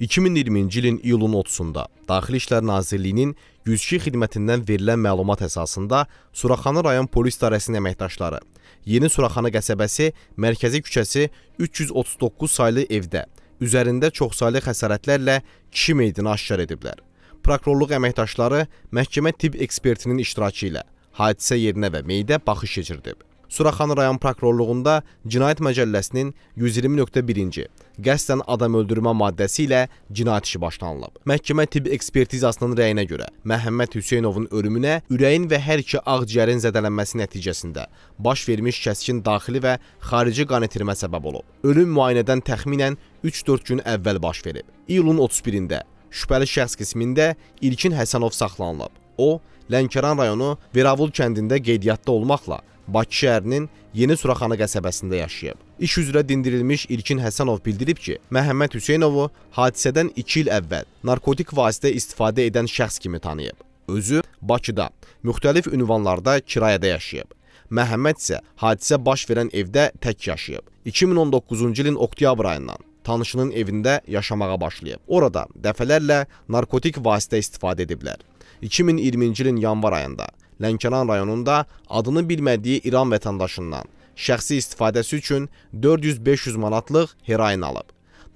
2020-ci ilin iyulun 30-da Daxili İşlər Nazirliyinin 102 xidmətindən verilən məlumat əsasında Suraxanı rayon polis idarəsinin əməkdaşları Yeni Suraxanı qəsəbəsi Mərkəzi küçəsi 339 saylı evdə üzərində çoxsaylı xəsarətlərlə kişi meydini aşkar ediblər. Prokurorluq əməkdaşları məhkəmə tibb ekspertinin iştirakı ilə hadisə yerinə və meydə baxış keçirdib. Suraxanı rayon prokurorluğunda Cinayət Məcəlləsinin 120.1-ci qəsdən adam öldürmə maddəsi ilə cinayət işi başlanılıb. Məhkəmə tibb ekspertizasının rəyinə görə Məhəmməd Hüseynovun ölümünə ürəyin və hər iki ağciyərin zədələnməsi nəticəsində baş vermiş kəskin daxili və xarici qan itirmə səbəb olub. Ölüm müayinədən təxminən 3-4 gün əvvəl baş verib. İyulun 31-də şübhəli şəxs qismində İlkin Həsənov saxlanılıb. O, Lənkəran rayonu Veravul kəndində qeydiyyatda olmaqla Bakı şəhərinin Yeni Suraxanı qəsəbəsində yaşayıb. İş üzrə dindirilmiş İlkin Həsənov bildirib ki, Məhəmməd Hüseynovu hadisədən 2 il əvvəl narkotik vasitə istifadə edən şəxs kimi tanıyıb. Özü Bakıda müxtəlif ünvanlarda kirayədə yaşayıb. Məhəmməd isə hadisə baş verən evdə tək yaşayıb. 2019-cu ilin oktyabr ayından tanışının evində yaşamağa başlayıb. Orada dəfələrlə narkotik vasitə istifadə ediblər. 2020-ci ilin yanvar ayında Lənkəran rayonunda adını bilmədiyi İran vətəndaşından şəxsi istifadəsi üçün 400-500 manatlıq heroin alıb.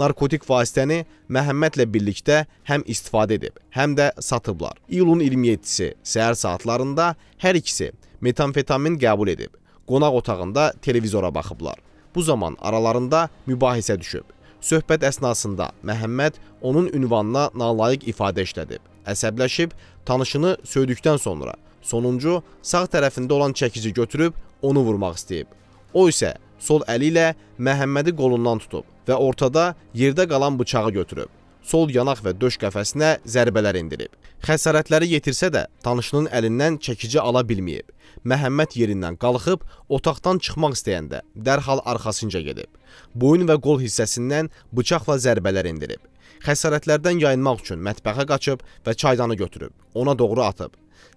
Narkotik vasitəni Məhəmmədlə birlikdə həm istifadə edib, həm də satıblar. İyulun 27-si səhər saatlarında hər ikisi metamfetamin qəbul edib. Qonaq otağında televizora baxıblar. Bu zaman aralarında mübahisə düşüb. Söhbət əsnasında Məhəmməd onun ünvanına nalayiq ifadə işlədib. Əsəbləşib, tanışını söydükdən sonra Sonuncu sağ tərəfində olan çəkici götürüb onu vurmaq istəyib. O isə sol əli ilə Məhəmmədi qolundan tutub və ortada yerdə qalan bıçağı götürüb. Sol yanaq və döş qəfəsinə zərbələr indirib. Xəsarətləri yetirsə də tanışının əlindən çəkici ala bilməyib. Məhəmməd yerindən qalxıb otaqdan çıxmaq istəyəndə dərhal arxasınca gedib. Boyun və qol hissəsindən bıçaqla zərbələr indirib. Xəsarətlərdən yayınmaq üçün mətbəxə qaçıb və çaydanı götürüb, ona doğru atıb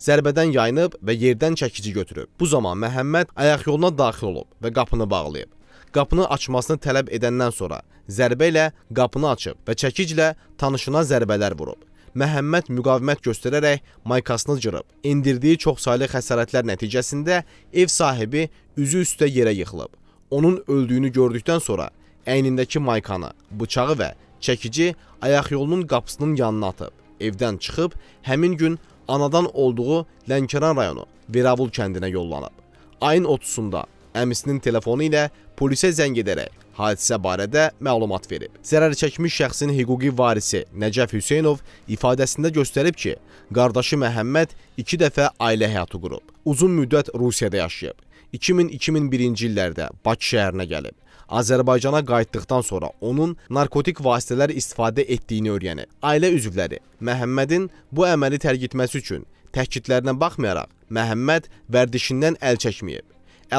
zərbədən yayınıb və yerdən çəkici götürüb. Bu zaman Məhəmməd ayaq yoluna daxil olub və qapını bağlayıb. Qapını açmasını tələb edəndən sonra zərbə ilə qapını açıb və çəkiclə tanışına zərbələr vurub. Məhəmməd müqavimət göstərərək maykasını cırıb. İndirdiyi çoxsaylı xəsarətlər nəticəsində ev sahibi üzü üstə yerə yıxılıb. Onun öldüyünü gördükdən sonra əynindəki maykanı, bıçağı və çəkici ayaq yolunun qapısının yanına atıb. Evdən çıxıb həmin gün anadan olduğu Lənkəran rayonu Viravul kəndinə yollanıb. Ayın 30-da əmisinin telefonu ilə polisə zəng edərək hadisə barədə məlumat verib. Zərər çəkmiş şəxsin hüquqi varisi Nəcəf Hüseynov ifadəsində göstərib ki, qardaşı Məhəmməd iki dəfə ailə həyatı qurub. Uzun müddət Rusiyada yaşayıb. 2000-2001-ci illərdə Bakı şəhərinə gəlib. Azərbaycana qayıtdıqdan sonra onun narkotik vasitələr istifadə etdiyini öyrənir. Ailə üzvləri Məhəmmədin bu əməli tərgitməsi üçün təkidlərinə baxmayaraq, Məhəmməd vərdişindən əl çəkməyib.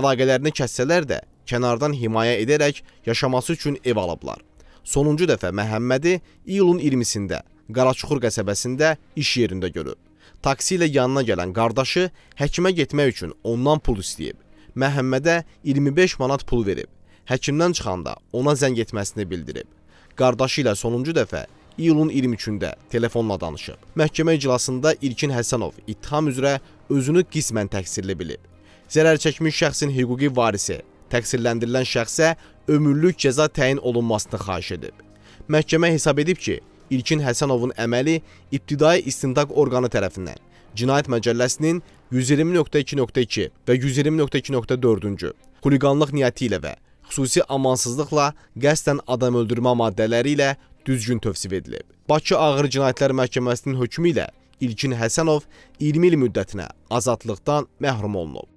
Əlaqələrini kəssələr də, kənardan himayə edərək yaşaması üçün ev alıblar. Sonuncu dəfə Məhəmmədi iyulun 20-sində Qaraçuxur qəsəbəsində iş yerində görüb. Taksi ilə yanına gələn qardaşı həkimə getmək üçün ondan pul istəyib. Məhəmmədə 25 manat pul verib həkimdən çıxanda ona zəng etməsini bildirib. Qardaşı ilə sonuncu dəfə iyulun 23-də telefonla danışıb. Məhkəmə iclasında İlkin Həsənov ittiham üzrə özünü qismən təqsirli bilib. Zərər çəkmiş şəxsin hüquqi varisi təqsirləndirilən şəxsə ömürlük cəza təyin olunmasını xahiş edib. Məhkəmə hesab edib ki, İlkin Həsənovun əməli ibtidai istintaq orqanı tərəfindən Cinayət Məcəlləsinin 120.2.2 və 120.2.4-cü xuliqanlıq niyyəti ilə və xüsusi amansızlıqla qəsdən adam öldürmə maddələri ilə düzgün tövsif edilib. Bakı Ağır Cinayətlər Məhkəməsinin hökmü ilə İlkin Həsənov 20 il müddətinə azadlıqdan məhrum olunub.